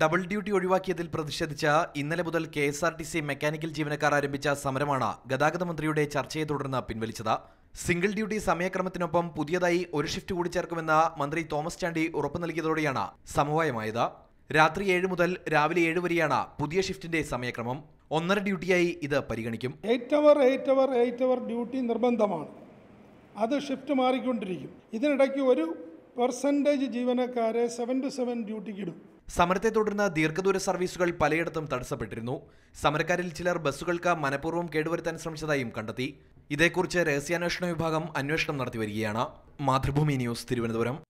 double duty ഒഴിവാക്കിയതിൽ പ്രതിഷേധിച്ച് ഇന്നലെ മുതൽ K S R T C mechanical ജീവനക്കാർ ആരംഭിച്ച സമരമാണ് ഗതാഗത മന്ത്രിയുടെ ചർച്ചയെ തുടർന്ന് പിൻവലിച്ചത് സിംഗിൾ ഡ്യൂട്ടി സമയക്രമത്തിനൊപ്പം പുതിയതായി ഒരു ഷിഫ്റ്റ് കൂടി ചേർക്കുമെന്ന് മന്ത്രി തോമസ് ചാണ്ടി ഉറപ്പു നൽകിയതോടെയാണ് സമവായമായത് രാത്രി ഏഴ് മുതൽ രാവിലെ ഏഴ് വരെയാണ് പുതിയ ഷിഫ്റ്റിന്റെ സമയക്രമം ഒന്നര ഡ്യൂട്ടിയായി ഇത് പരിഗണിക്കും eight hour eight hour eight hour duty നിർബന്ധമാണ് അത് ഷിഫ്റ്റ് മാറിക്കൊണ്ടിരിക്കും ഇതിനിടയ്ക്ക് ഒരു പെർസെൻറ്റേജ് ജീവനക്കാരെ സെവൻ ടു സെവൻ ഡ്യൂട്ടിക്ക് ഇടും സമരത്തെ തുടർന്ന് ദീർഘദൂര സർവീസുകൾ പലയിടത്തും തടസ്സപ്പെട്ടിരുന്നു സമരക്കാരിൽ ചിലർ ബസ്സുകൾക്ക് മനഃപൂർവ്വം കേടുവരുത്താൻ ശ്രമിച്ചതായും കണ്ടെത്തി ഇതേക്കുറിച്ച് രഹസ്യാന്വേഷണ വിഭാഗം അന്വേഷണം നടത്തിവരികയാണ് മാതൃഭൂമി ന്യൂസ് തിരുവനന്തപുരം